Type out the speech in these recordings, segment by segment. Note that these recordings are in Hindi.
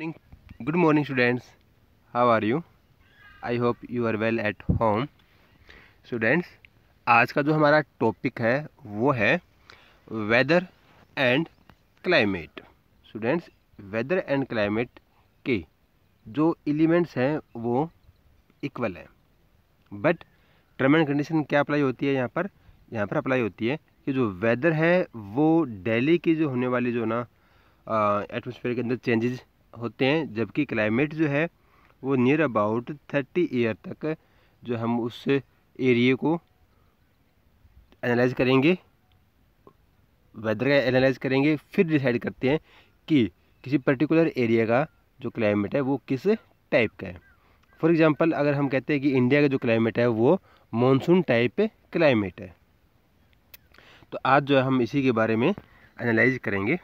morning good morning students how are you I hope you are well at home students आज का जो हमारा टॉपिक है वो है weather and climate students weather and climate के जो एलिमेंट्स हैं वो इक्वल हैं बट टर्म एंड कंडीशन क्या अप्लाई होती है यहाँ पर यहाँ पर अप्लाई होती है कि जो वेदर है वो डेली की जो होने वाली जो ना एटमोसफेयर के अंदर चेंजेज होते हैं जबकि क्लाइमेट जो है वो नियर अबाउट थर्टी ईयर तक जो हम उस एरिए को एनालाइज करेंगे वेदर का एनालाइज करेंगे फिर डिसाइड करते हैं कि किसी पर्टिकुलर एरिया का जो क्लाइमेट है वो किस टाइप का है फॉर एग्ज़ाम्पल अगर हम कहते हैं कि इंडिया का जो क्लाइमेट है वो मानसून टाइप क्लाइमेट है तो आज जो है हम इसी के बारे में एनालाइज करेंगे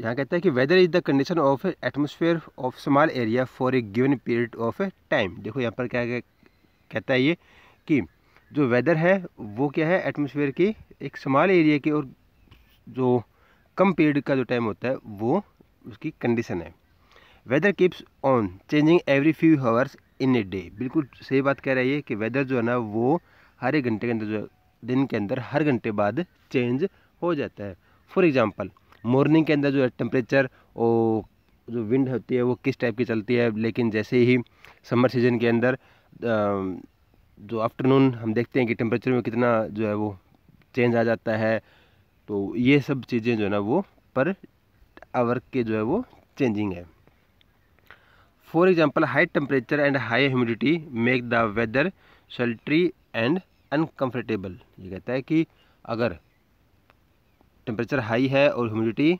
यहाँ कहता है कि weather is the condition of atmosphere of small area for a given period of a time देखो यहाँ पर क्या कहता है ये कि जो वेदर है वो क्या है एटमोसफेयर की एक स्मॉल एरिया की और जो कम पीरियड का जो टाइम होता है वो उसकी कंडीशन है weather keeps on changing every few hours in a day बिल्कुल सही बात कह रही है कि वेदर जो है ना वो हर एक घंटे के अंदर जो दिन के अंदर हर घंटे बाद चेंज हो जाता है फॉर एग्ज़ाम्पल मॉर्निंग के अंदर जो है टेम्परेचर और जो विंड होती है वो किस टाइप की चलती है लेकिन जैसे ही समर सीजन के अंदर जो आफ्टरनून हम देखते हैं कि टेम्परेचर में कितना जो है वो चेंज आ जाता है तो ये सब चीज़ें जो है ना वो पर आवर के जो है वो चेंजिंग है for example high temperature and high humidity make the weather sultry and uncomfortable ये कहता है कि अगर टेम्परेचर हाई है और ह्यूमिडिटी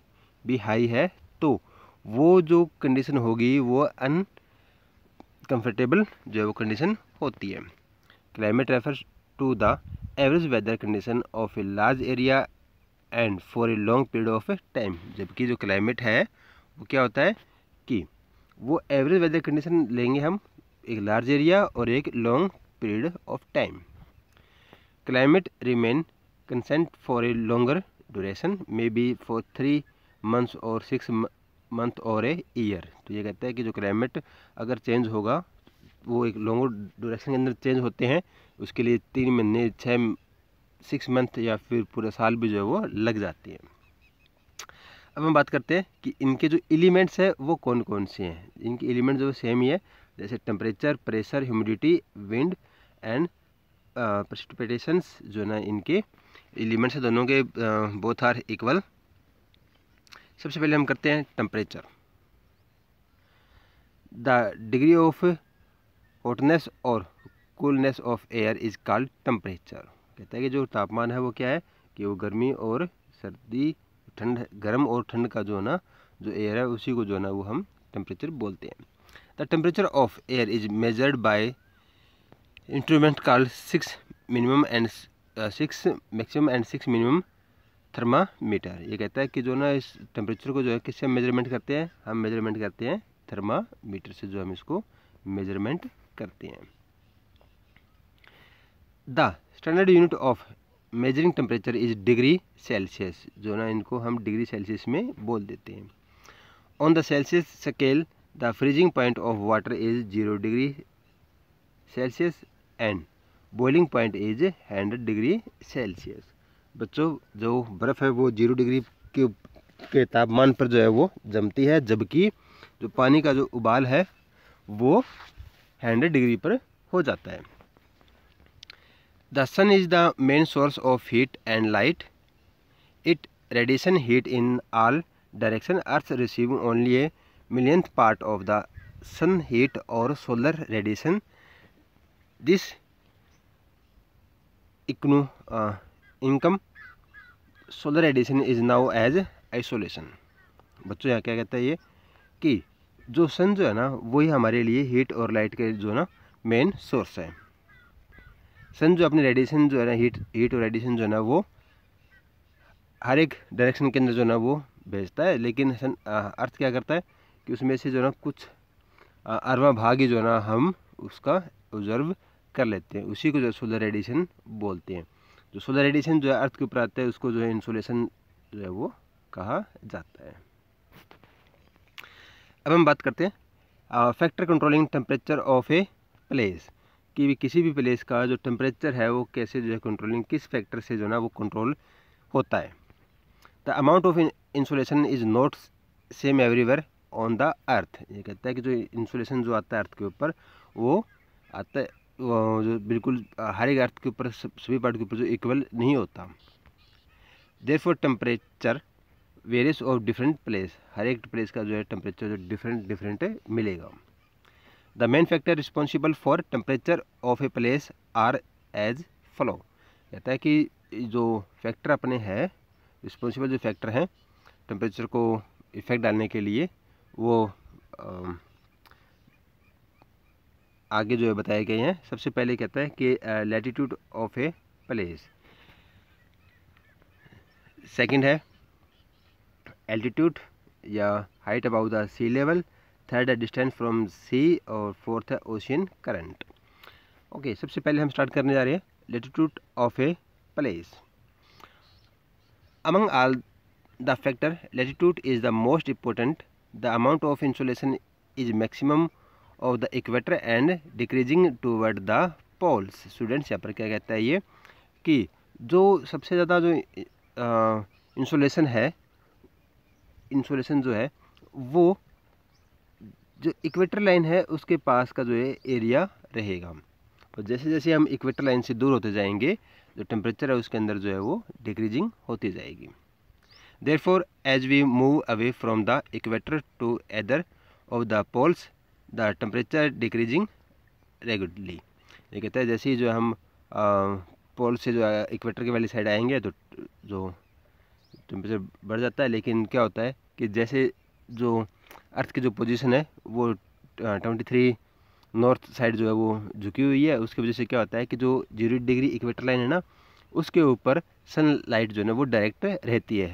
भी हाई है तो वो जो कंडीशन होगी वो अनकम्फर्टेबल जो है वो कंडीशन होती है climate refer to the average weather condition of a large area and for a long period of time जबकि जो क्लाइमेट है वो क्या होता है कि वो एवरेज वेदर कंडीशन लेंगे हम एक लार्ज एरिया और एक long period of time climate remain constant for a longer duration may be for three months और सिक्स मंथ और ए ईयर तो ये कहता है कि जो क्लाइमेट अगर चेंज होगा वो एक लॉन्गो ड्यूरेशन के अंदर चेंज होते हैं उसके लिए तीन महीने छः सिक्स मंथ या फिर पूरा साल भी जो है वो लग जाती है अब हम बात करते हैं कि इनके जो एलिमेंट्स हैं वो कौन कौन से हैं इनके एलिमेंट जो सेम ही है जैसे temperature pressure humidity wind and precipitations जो ना इनके एलिमेंट्स हैं दोनों के बोथ आर इक्वल सबसे पहले हम करते हैं temperature the degree of hotness और coolness of air is called temperature कहता है कि जो तापमान है वो क्या है कि वो गर्मी और सर्दी ठंड गर्म और ठंड का जो है ना जो एयर है उसी को जो है ना वो हम टेम्परेचर बोलते हैं the temperature of air is measured by instrument called six minimum and six maximum and six minimum thermometer ये कहता है कि जो ना इस टेम्परेचर को जो है किससे मेजरमेंट करते हैं हम मेजरमेंट करते हैं थर्मामीटर से जो हम इसको मेजरमेंट करते हैं the standard unit of measuring temperature is degree Celsius जो ना इनको हम डिग्री सेल्सियस में बोल देते हैं on the Celsius scale the freezing point of water is zero degree Celsius and boiling point is hundred degree Celsius बच्चों जो बर्फ़ है वो जीरो डिग्री के के तापमान पर जो है वो जमती है जबकि जो पानी का जो उबाल है वो हंड्रेड डिग्री पर हो जाता है the sun is the main source of heat and light it radiation heat in all direction earth receive only a millionth part of the sun heat और सोलर रेडिएशन दिस इकनू incoming solar radiation is known as insolation बच्चों यहाँ क्या कहता है ये कि जो सन जो है ना वही हमारे लिए हीट और लाइट के जो ना मेन सोर्स है सन जो अपने रेडिएशन जो है ना हीट हीट और रेडिएशन जो है ना वो हर एक डायरेक्शन के अंदर जो है ना वो भेजता है लेकिन सन अर्थ क्या करता है कि उसमें से जो है ना कुछ अरवा भाग ही जो है ना हम उसका ऑब्जर्व कर लेते हैं उसी को जो है सोलर रेडिएशन बोलते हैं जो सोलर रेडिएशन जो है अर्थ के ऊपर आता है उसको जो है इंसुलेशन जो है वो कहा जाता है अब हम बात करते हैं factor controlling temperature of a place कि भी किसी भी प्लेस का जो टेम्परेचर है वो कैसे जो है कंट्रोलिंग किस फैक्टर से जो ना वो कंट्रोल होता है the amount of insolation is not same everywhere on the earth ये कहता है कि जो इंसुलेशन जो आता है अर्थ के ऊपर वो आता है जो बिल्कुल हर एक अर्थ के ऊपर सभी पार्ट के ऊपर जो इक्वल नहीं होता therefore temperature varies of different place हर एक प्लेस का जो है टेम्परेचर जो डिफरेंट डिफरेंट मिलेगा the main factor responsible for temperature of a place are as follow कहता है कि जो फैक्टर अपने हैं रिस्पॉन्सिबल जो फैक्टर हैं टेम्परेचर को इफेक्ट डालने के लिए वो आ, आगे जो है बताए गए हैं सबसे पहले कहता है कि latitude of a place second है एल्टीट्यूड या height above the sea level third है डिस्टेंस फ्रॉम सी और फोर्थ है ओशियन करंट ओके सबसे पहले हम स्टार्ट करने जा रहे हैं latitude of a place among all the factor latitude is the most important the amount of insolation is maximum of the equator and decreasing toward the poles students यहाँ पर क्या कहता है ये कि जो सबसे ज़्यादा जो इंसुलेशन है इंसुलेशन जो है वो जो इक्वेटर लाइन है उसके पास का जो है एरिया रहेगा और जैसे जैसे हम इक्वेटर लाइन से दूर होते जाएंगे जो टेम्परेचर है उसके अंदर जो है वो डिक्रीजिंग होती जाएगी therefore as we move away from the equator to either of the poles the temperature decreasing regularly ये कहता है जैसे ही जो हम पोल से जो इक्वेटर के वाली साइड आएंगे तो जो टेम्परेचर बढ़ जाता है लेकिन क्या होता है कि जैसे जो अर्थ की जो पोजीशन है वो ट्वेंटी थ्री नॉर्थ साइड जो है वो झुकी हुई है उसकी वजह से क्या होता है कि जो जीरो डिग्री इक्वेटर लाइन है ना उसके ऊपर सन लाइट जो है ना वो डायरेक्ट रहती है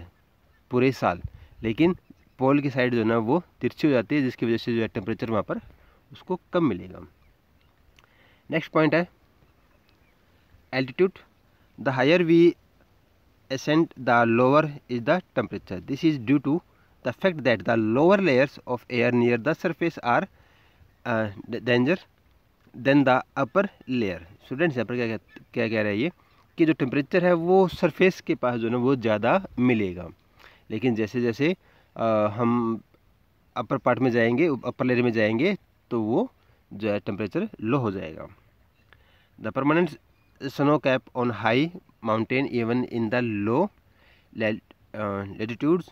पूरे साल लेकिन पोल की साइड जो है ना वो तिरछी हो जाती है जिसकी वजह से जो है टेम्परेचर वहाँ पर उसको कम मिलेगा नेक्स्ट पॉइंट है altitude the higher we ascend the lower is the temperature this is due to the fact that the lower layers of air near the surface are denser than the upper layer students यहाँ पर क्या क्या कह रहे हैं ये कि जो टेम्परेचर है वो सरफेस के पास जो है ना वो ज़्यादा मिलेगा लेकिन जैसे जैसे हम अपर पार्ट में जाएंगे अपर लेयर में जाएंगे तो वो जो है टेम्परेचर लो हो जाएगा the permanent snow cap on high mountain even in the low latitudes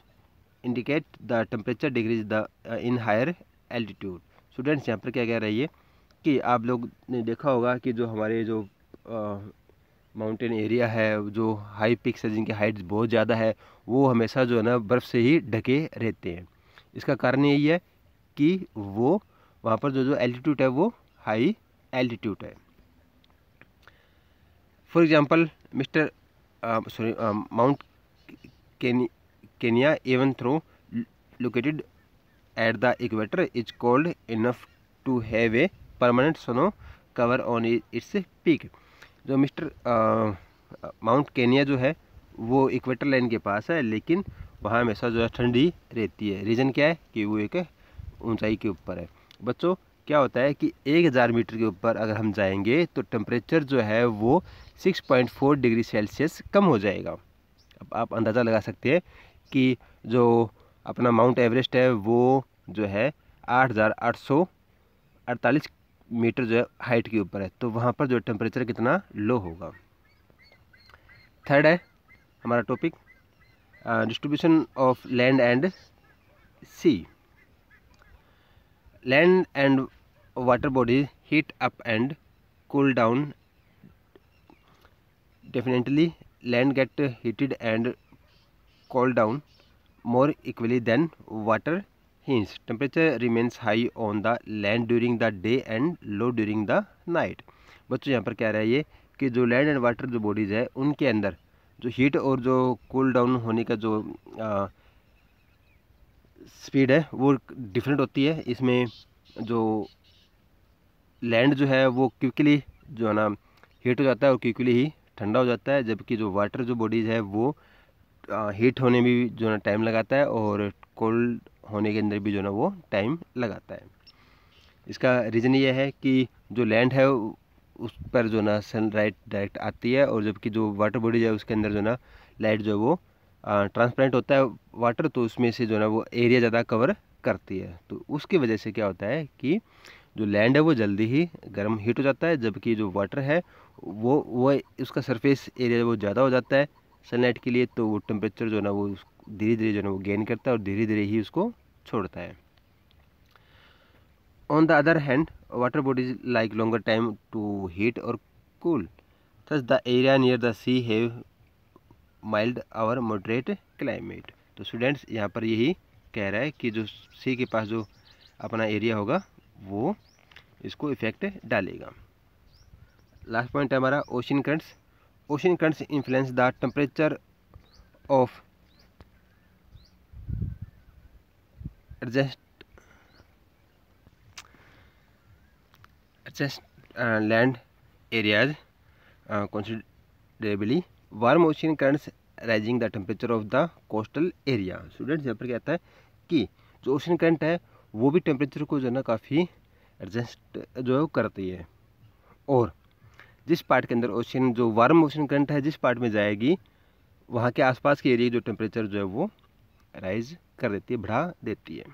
indicate the temperature degrees the in higher altitude students यहाँ पर क्या कह रही है कि आप लोग ने देखा होगा कि जो हमारे जो माउंटेन एरिया है जो हाई पिक्स है जिनकी हाइट्स बहुत ज़्यादा है वो हमेशा जो है ना बर्फ़ से ही ढके रहते हैं इसका कारण यही है कि वो वहाँ पर जो जो एल्टीट्यूड है वो हाई एल्टीट्यूड है for example mister sorry mount Kenya even though located at the equator is cold enough to have a permanent snow cover on its peak जो मिस्टर माउंट केनिया जो है वो इक्वेटर लाइन के पास है लेकिन वहाँ हमेशा जो है ठंडी रहती है रीज़न क्या है कि वो एक ऊंचाई के ऊपर है बच्चों क्या होता है कि एक हज़ार मीटर के ऊपर अगर हम जाएंगे तो टेम्परेचर जो है वो 6.4 डिग्री सेल्सियस कम हो जाएगा अब आप अंदाज़ा लगा सकते हैं कि जो अपना माउंट एवरेस्ट है वो जो है अड़तालीस मीटर जो है हाइट के ऊपर है तो वहाँ पर जो टेम्परेचर कितना लो होगा थर्ड है हमारा topic distribution of land and sea land and water body heat up and cool down definitely land get heated and cold down more equally than water hints temperature remains high on the land during the day and low during the night बच्चों यहाँ पर कह रहा है ये कि जो लैंड एंड वाटर जो बॉडीज़ है उनके अंदर जो हीट और जो कूल डाउन होने का जो स्पीड है वो डिफरेंट होती है इसमें जो लैंड जो है वो क्विकली जो है ना हीट हो जाता है और क्विकली ही ठंडा हो जाता है जबकि जो वाटर जो बॉडीज़ है वो हीट होने में भी जो ना टाइम लगाता है और कोल्ड होने के अंदर भी जो ना वो टाइम लगाता है इसका रीज़न ये है कि जो लैंड है उस पर जो ना सनलाइट डायरेक्ट आती है और जबकि जो वाटर बॉडीज है उसके अंदर जो ना लाइट जो है वो ट्रांसपेरेंट होता है वाटर तो उसमें से जो ना वो एरिया ज़्यादा कवर करती है तो उसकी वजह से क्या होता है कि जो लैंड है वो जल्दी ही गर्म हीट हो जाता है जबकि जो वाटर है वो वो उसका सरफेस एरिया वो ज़्यादा हो जाता है सनलाइट के लिए तो वो टेम्परेचर जो है ना वो धीरे धीरे जो है ना वो गेन करता है और धीरे धीरे ही उसको छोड़ता है on the other hand water bodies like longer time to heat और cool thus the area near the sea have mild or moderate climate तो स्टूडेंट्स यहाँ पर यही कह रहा है कि जो सी के पास जो अपना एरिया होगा वो इसको इफ़ेक्ट डालेगा लास्ट पॉइंट है हमारा ocean currents ocean currents influence the temperature of adjust adjust uh, land areas uh, considerably warm ocean currents rising the temperature of the coastal area students यहाँ पर क्या आता है कि जो ओशन करंट है वो भी टेम्परेचर को जो na kafi adjust jo hai wo karti hai aur जिस पार्ट के अंदर ओशन जो वार्म ओशन करंट है जिस पार्ट में जाएगी वहाँ के आसपास के एरिया जो टेम्परेचर जो है वो राइज कर देती है बढ़ा देती है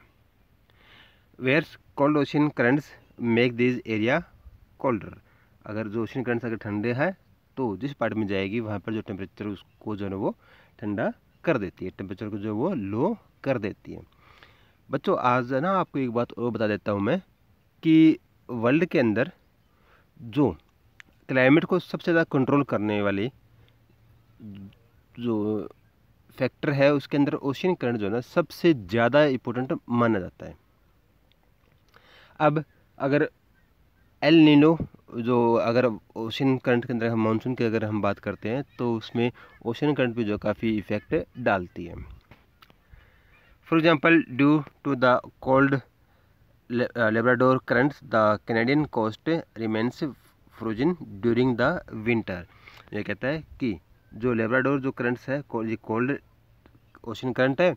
whereas cold ocean currents make this area colder अगर जो ओशियन करंट्स अगर ठंडे हैं तो जिस पार्ट में जाएगी वहाँ पर जो टेम्परेचर उसको जो है वो ठंडा कर देती है टेम्परेचर को जो है वो लो कर देती है बच्चों आज ना आपको एक बात और बता देता हूँ मैं कि वर्ल्ड के अंदर जो क्लाइमेट को सबसे ज़्यादा कंट्रोल करने वाले जो फैक्टर है उसके अंदर ओशियन करंट जो है ना सबसे ज़्यादा इम्पोर्टेंट माना जाता है अब अगर एल नीनो जो अगर ओशन करंट के अंदर हम मानसून की अगर हम बात करते हैं तो उसमें ओशन करंट भी जो काफ़ी इफ़ेक्ट डालती है for example due to the cold Labrador currents the Canadian coast remains frozen during the winter ये कहता है कि जो लेब्राडोर जो करंट्स है ये कोल्ड ओशन करंट है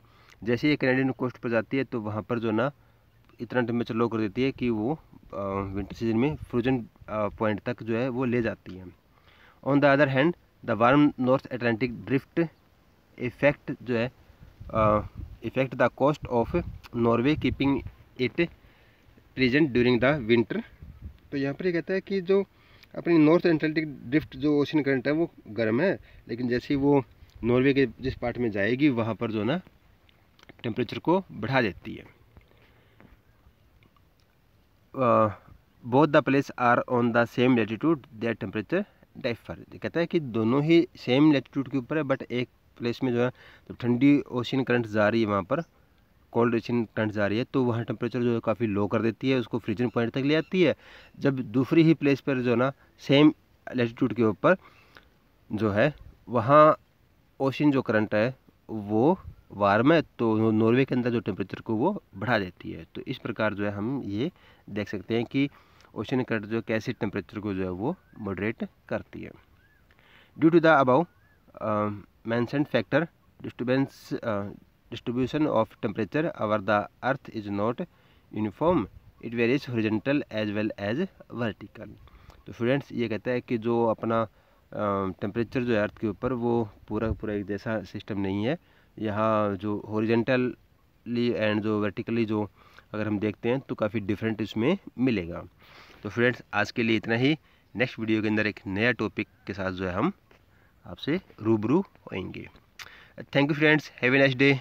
जैसे ये कैनेडियन कोस्ट पर जाती है तो वहाँ पर जो ना इतना टेम्परेचर लो कर देती है कि वो विंटर सीजन में फ्रोजन पॉइंट तक जो है वो ले जाती है on the other hand the warm North Atlantic drift effect जो है effect the coast of Norway keeping it present during the winter तो यहाँ पर ये कहता है कि जो अपनी नॉर्थ एटलांटिक ड्रिफ्ट जो ओशन करंट है वो गर्म है लेकिन जैसे ही वो नॉर्वे के जिस पार्ट में जाएगी वहाँ पर जो है ना टेम्परेचर को बढ़ा देती है both the place are on the same latitude their temperature differ कहता है कि दोनों ही सेम लेटीट्यूड के ऊपर है बट एक प्लेस में जो है जब ठंडी ओशन करंट जा रही है वहाँ पर कोल्ड रेशन करंट जा रही है तो वहाँ टेम्परेचर जो है काफ़ी लो कर देती है उसको फ्रीजन पॉइंट तक ले आती है जब दूसरी ही प्लेस पर जो ना सेम लेटीट्यूड के ऊपर जो है वहाँ ओशन जो करंट है वो वार्म है तो नॉर्वे के अंदर जो टेम्परेचर को वो बढ़ा देती है तो इस प्रकार जो है हम ये देख सकते हैं कि ओशन करंट जो कैसे टेम्परेचर को जो है वो मॉडरेट करती है due to the above mentioned factor disturbance distribution of temperature over the earth is not uniform it varies horizontal as well as vertical तो स्टूडेंट्स ये कहता है कि जो अपना टेम्परेचर जो है अर्थ के ऊपर वो पूरा पूरा एक जैसा सिस्टम नहीं है यहाँ जो हॉरिजेंटली एंड जो वर्टिकली जो अगर हम देखते हैं तो काफ़ी डिफरेंट इसमें मिलेगा तो फ्रेंड्स आज के लिए इतना ही नेक्स्ट वीडियो के अंदर एक नया टॉपिक के साथ जो है हम आपसे रूबरू होएंगे thank you friends have a next day